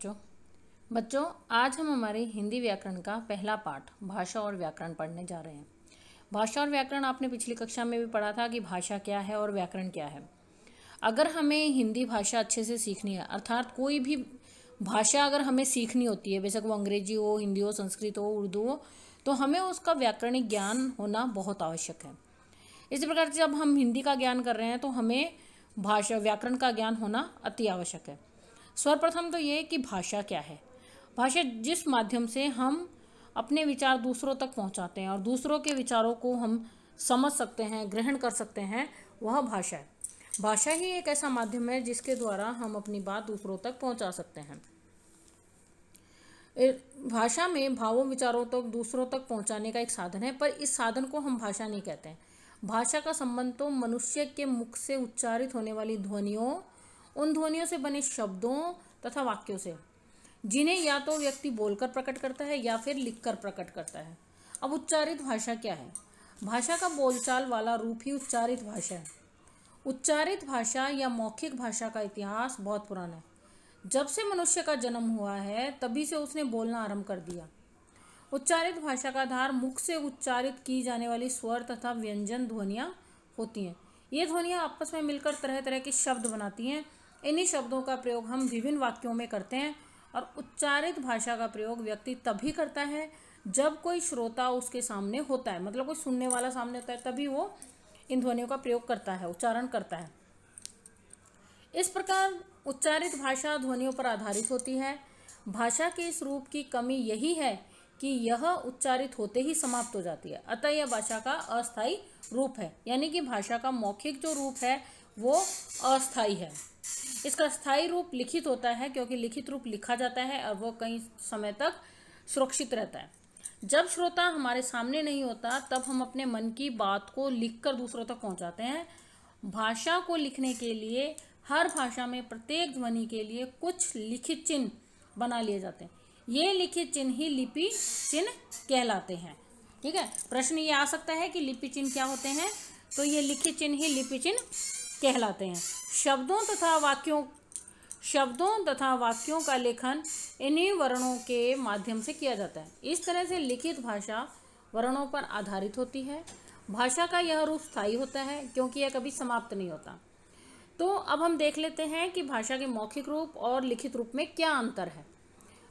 बच्चों बच्चों आज हम हमारे हिंदी व्याकरण का पहला पाठ भाषा और व्याकरण पढ़ने जा रहे हैं भाषा और व्याकरण आपने पिछली कक्षा में भी पढ़ा था कि भाषा क्या है और व्याकरण क्या है अगर हमें हिंदी भाषा अच्छे से सीखनी है अर्थात कोई भी भाषा अगर हमें सीखनी होती है बेशक वो अंग्रेजी हो हिंदी हो संस्कृत हो उर्दू हो तो हमें उसका व्याकरणिक ज्ञान होना बहुत आवश्यक है इसी प्रकार से जब हम हिंदी का ज्ञान कर रहे हैं तो हमें भाषा व्याकरण का ज्ञान होना अति आवश्यक है सर्वप्रथम तो ये कि भाषा क्या है भाषा जिस माध्यम से हम अपने विचार दूसरों तक पहुंचाते हैं और दूसरों के विचारों को हम समझ सकते हैं ग्रहण कर सकते हैं वह भाषा है भाषा ही एक ऐसा माध्यम है जिसके द्वारा हम अपनी बात दूसरों तक पहुंचा सकते हैं भाषा में भावों विचारों तक तो दूसरों तक पहुंचाने का एक साधन है पर इस साधन को हम भाषा नहीं कहते हैं भाषा का संबंध तो मनुष्य के मुख से उच्चारित होने वाली ध्वनियों उन ध्वनियों से बने शब्दों तथा वाक्यों से जिन्हें या तो व्यक्ति बोलकर प्रकट करता है या फिर लिखकर प्रकट करता है अब उच्चारित भाषा क्या है भाषा का बोलचाल वाला रूप ही उच्चारित भाषा है उच्चारित भाषा या मौखिक भाषा का इतिहास बहुत पुराना है जब से मनुष्य का जन्म हुआ है तभी से उसने बोलना आरंभ कर दिया उच्चारित भाषा का आधार मुख से उच्चारित की जाने वाली स्वर तथा व्यंजन ध्वनियाँ होती हैं ये ध्वनियाँ आपस में मिलकर तरह तरह के शब्द बनाती हैं इन्हीं शब्दों का प्रयोग हम विभिन्न वाक्यों में करते हैं और उच्चारित भाषा का प्रयोग व्यक्ति तभी करता है जब कोई श्रोता उसके सामने होता है मतलब कोई सुनने वाला सामने होता है तभी वो इन ध्वनियों का प्रयोग करता है उच्चारण करता है इस प्रकार उच्चारित भाषा ध्वनियों पर आधारित होती है भाषा के इस रूप की कमी यही है कि यह उच्चारित होते ही समाप्त हो जाती है अतः यह भाषा का अस्थाई रूप है यानी कि भाषा का मौखिक जो रूप है वो अस्थाई है इसका स्थायी रूप लिखित होता है क्योंकि लिखित रूप लिखा जाता है और वह कई समय तक सुरक्षित रहता है जब श्रोता हमारे सामने नहीं होता तब हम अपने मन की बात को लिखकर दूसरों तक पहुंचाते हैं भाषा को लिखने के लिए हर भाषा में प्रत्येक ध्वनि के लिए कुछ लिखित चिन्ह बना लिए जाते हैं ये लिखित चिन्ह ही लिपि चिन्ह कहलाते हैं ठीक है प्रश्न ये आ सकता है कि लिपि चिन्ह क्या होते हैं तो ये लिखित चिन्ह ही लिपि चिन्ह कहलाते हैं शब्दों तथा वाक्यों शब्दों तथा वाक्यों का लेखन इन्हीं वर्णों के माध्यम से किया जाता है इस तरह से लिखित भाषा वर्णों पर आधारित होती है भाषा का यह रूप स्थायी होता है क्योंकि यह कभी समाप्त नहीं होता तो अब हम देख लेते हैं कि भाषा के मौखिक रूप और लिखित रूप में क्या अंतर है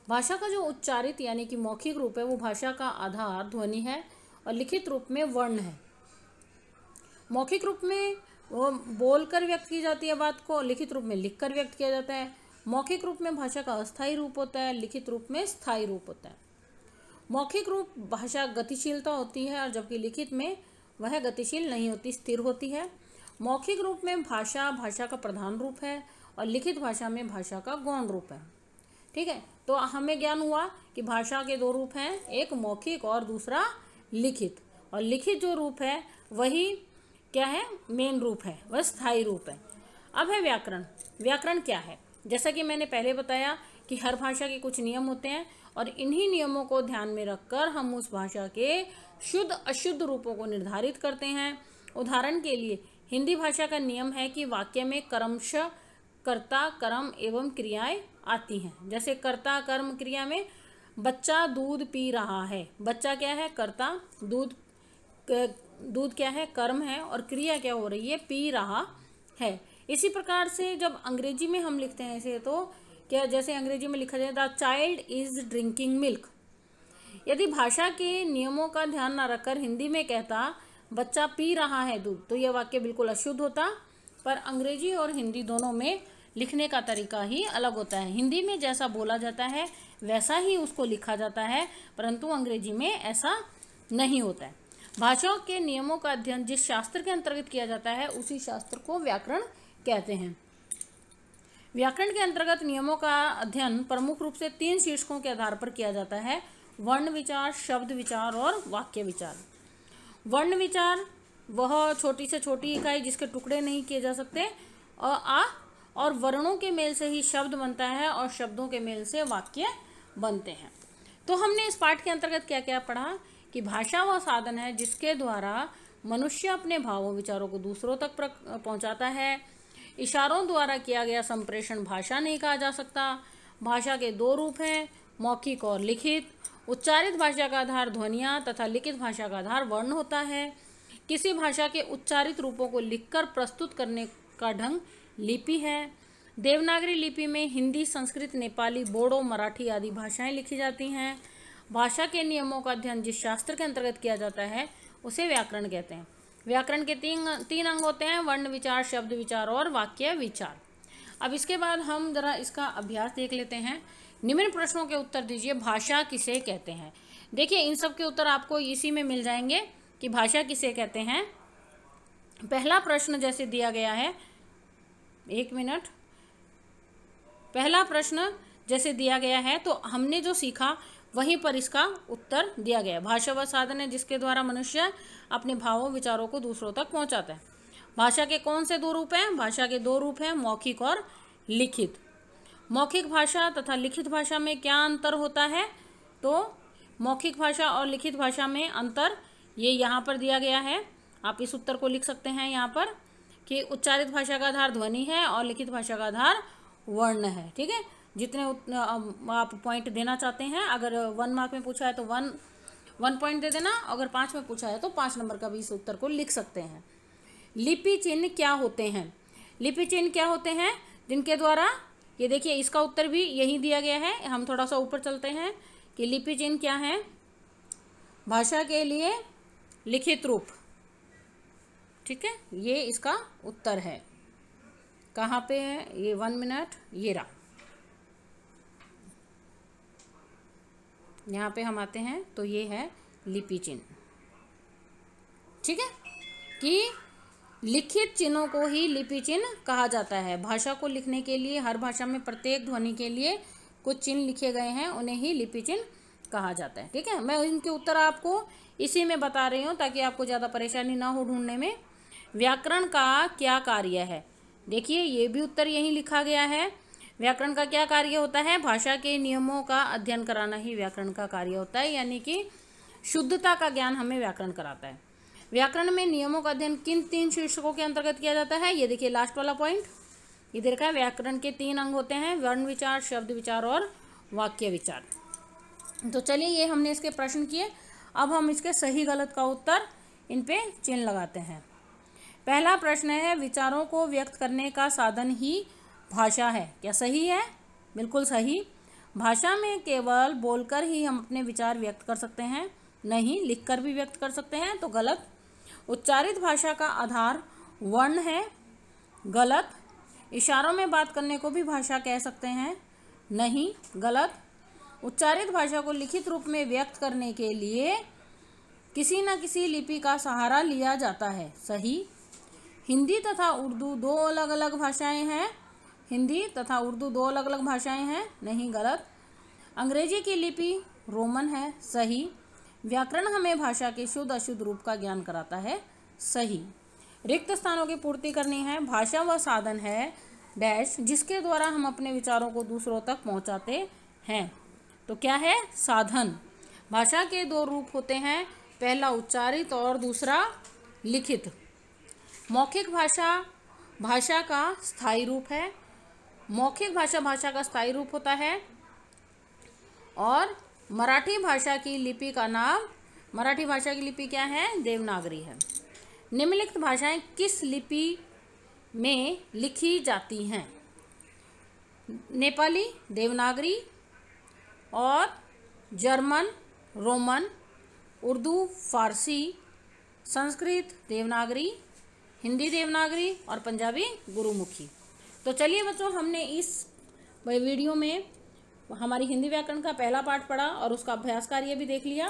भाषा का जो उच्चारित यानी कि मौखिक रूप है वो भाषा का आधार ध्वनि है और लिखित रूप में वर्ण है मौखिक रूप में वो बोलकर व्यक्त की जाती है बात को लिखित रूप में लिखकर व्यक्त किया जाता है मौखिक रूप में भाषा का अस्थायी रूप होता है लिखित रूप में स्थायी रूप होता है मौखिक रूप भाषा गतिशीलता होती है और जबकि लिखित में वह गतिशील नहीं होती स्थिर होती है मौखिक रूप में भाषा भाषा का प्रधान रूप है और लिखित भाषा में भाषा का गौण रूप है ठीक है तो हमें ज्ञान हुआ कि भाषा के दो रूप हैं एक मौखिक और दूसरा लिखित और लिखित जो रूप है वही क्या है मेन रूप है वह स्थायी रूप है अब है व्याकरण व्याकरण क्या है जैसा कि मैंने पहले बताया कि हर भाषा के कुछ नियम होते हैं और इन्हीं नियमों को ध्यान में रखकर हम उस भाषा के शुद्ध अशुद्ध रूपों को निर्धारित करते हैं उदाहरण के लिए हिंदी भाषा का नियम है कि वाक्य में कर्मश कर्ता कर्म एवं क्रियाएं आती हैं जैसे कर्ता कर्म क्रिया में बच्चा दूध पी रहा है बच्चा क्या है कर्ता दूध दूध क्या है कर्म है और क्रिया क्या हो रही है पी रहा है इसी प्रकार से जब अंग्रेजी में हम लिखते हैं इसे तो क्या जैसे अंग्रेजी में लिखा जाए the child is drinking milk यदि भाषा के नियमों का ध्यान ना रखकर हिंदी में कहता बच्चा पी रहा है दूध तो यह वाक्य बिल्कुल अशुद्ध होता पर अंग्रेजी और हिंदी दोनों में लिखने का तरीका ही अलग होता है हिंदी में जैसा बोला जाता है वैसा ही उसको लिखा जाता है परंतु अंग्रेजी में ऐसा नहीं होता है भाषाओं के नियमों का अध्ययन जिस शास्त्र के अंतर्गत किया जाता है उसी शास्त्र को व्याकरण कहते हैं व्याकरण के अंतर्गत नियमों का अध्ययन प्रमुख रूप से तीन शीर्षकों के आधार पर किया जाता है वर्ण विचार शब्द विचार और वाक्य विचार वर्ण विचार वह छोटी से छोटी इकाई जिसके टुकड़े नहीं किए जा सकते और आ और वर्णों के मेल से ही शब्द बनता है और शब्दों के मेल से वाक्य बनते हैं तो हमने इस पाठ के अंतर्गत क्या क्या पढ़ा कि भाषा वह साधन है जिसके द्वारा मनुष्य अपने भावों विचारों को दूसरों तक पहुंचाता है इशारों द्वारा किया गया संप्रेषण भाषा नहीं कहा जा सकता भाषा के दो रूप हैं मौखिक और लिखित उच्चारित भाषा का आधार ध्वनिया तथा लिखित भाषा का आधार वर्ण होता है किसी भाषा के उच्चारित रूपों को लिखकर प्रस्तुत करने का ढंग लिपि है देवनागरी लिपि में हिंदी संस्कृत नेपाली बोडो मराठी आदि भाषाएं लिखी जाती हैं भाषा के नियमों का अध्ययन जिस शास्त्र के अंतर्गत किया जाता है उसे व्याकरण कहते हैं व्याकरण के तीन तीन अंग होते हैं वर्ण विचार शब्द विचार और वाक्य विचार अब इसके बाद हम जरा इसका अभ्यास देख लेते हैं निम्न प्रश्नों के उत्तर दीजिए भाषा किसे कहते हैं देखिए इन सब के उत्तर आपको इसी में मिल जाएंगे कि भाषा किसे कहते हैं पहला प्रश्न जैसे दिया गया है एक मिनट पहला प्रश्न जैसे दिया गया है तो हमने जो सीखा वहीं पर इसका उत्तर दिया गया भाषा वह साधन है जिसके द्वारा मनुष्य अपने भावों विचारों को दूसरों तक पहुंचाता है भाषा के कौन से दो रूप हैं भाषा के दो रूप हैं मौखिक और लिखित मौखिक भाषा तथा लिखित भाषा में क्या अंतर होता है तो मौखिक भाषा और लिखित भाषा में अंतर ये यहाँ पर दिया गया है आप इस उत्तर को लिख सकते हैं यहाँ पर कि उच्चारित भाषा का आधार ध्वनि है और लिखित भाषा का आधार वर्ण है ठीक है जितने आप पॉइंट देना चाहते हैं अगर वन मार्क में पूछा है तो वन वन पॉइंट दे देना अगर पाँच में पूछा है तो पाँच नंबर का भी इस उत्तर को लिख सकते हैं लिपि चिन्ह क्या होते हैं लिपि चिन्ह क्या होते हैं जिनके द्वारा ये देखिए इसका उत्तर भी यही दिया गया है हम थोड़ा सा ऊपर चलते हैं कि लिपि चिन्ह क्या है भाषा के लिए लिखित रूप ठीक है ये इसका उत्तर है कहाँ पे है ये वन मिनट ये रहा यहाँ पे हम आते हैं तो ये है लिपि चिन्ह ठीक है कि लिखित चिन्हों को ही लिपि चिन्ह कहा जाता है भाषा को लिखने के लिए हर भाषा में प्रत्येक ध्वनि के लिए कुछ चिन्ह लिखे गए हैं उन्हें ही लिपि चिन्ह कहा जाता है ठीक है मैं इनके उत्तर आपको इसी में बता रही हूँ ताकि आपको ज़्यादा परेशानी ना हो ढूंढने में व्याकरण का क्या कार्य है देखिए ये भी उत्तर यहीं लिखा गया है व्याकरण का क्या कार्य होता है भाषा के नियमों का अध्ययन कराना ही व्याकरण का कार्य होता है यानी कि शुद्धता का ज्ञान हमें व्याकरण कराता है व्याकरण में नियमों का अध्ययन किन तीन शीर्षकों के अंतर्गत किया जाता है ये देखिए लास्ट वाला पॉइंट इधर का व्याकरण के तीन अंग होते हैं वर्ण विचार शब्द विचार और वाक्य विचार तो चलिए ये हमने इसके प्रश्न किए अब हम इसके सही गलत का उत्तर इन पे चिन्ह लगाते हैं पहला प्रश्न है विचारों को व्यक्त करने का साधन ही भाषा है क्या सही है बिल्कुल सही भाषा में केवल बोलकर ही हम अपने विचार व्यक्त कर सकते हैं नहीं लिखकर भी व्यक्त कर सकते हैं तो गलत उच्चारित भाषा का आधार वर्ण है गलत इशारों में बात करने को भी भाषा कह सकते हैं नहीं गलत उच्चारित भाषा को लिखित रूप में व्यक्त करने के लिए किसी न किसी लिपि का सहारा लिया जाता है सही हिंदी तथा उर्दू दो अलग अलग भाषाएं हैं हिंदी तथा उर्दू दो अलग अलग भाषाएं हैं नहीं गलत अंग्रेजी की लिपि रोमन है सही व्याकरण हमें भाषा के शुद्ध अशुद्ध रूप का ज्ञान कराता है सही रिक्त स्थानों की पूर्ति करनी है भाषा वह साधन है डैश जिसके द्वारा हम अपने विचारों को दूसरों तक पहुँचाते हैं तो क्या है साधन भाषा के दो रूप होते हैं पहला उच्चारित और दूसरा लिखित मौखिक भाषा भाषा का स्थायी रूप है मौखिक भाषा भाषा का स्थायी रूप होता है और मराठी भाषा की लिपि का नाम मराठी भाषा की लिपि क्या है देवनागरी है निम्नलिखित भाषाएं किस लिपि में लिखी जाती हैं नेपाली देवनागरी और जर्मन रोमन उर्दू फारसी संस्कृत देवनागरी हिंदी देवनागरी और पंजाबी गुरुमुखी तो चलिए बच्चों हमने इस वीडियो में हमारी हिंदी व्याकरण का पहला पाठ पढ़ा और उसका अभ्यास कार्य भी देख लिया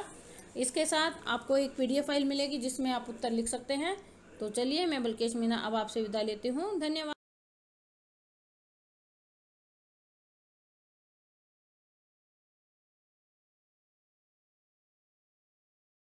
इसके साथ आपको एक पीडीएफ फाइल मिलेगी जिसमें आप उत्तर लिख सकते हैं तो चलिए मैं बल्केश मीना अब आपसे विदा लेती हूँ धन्यवाद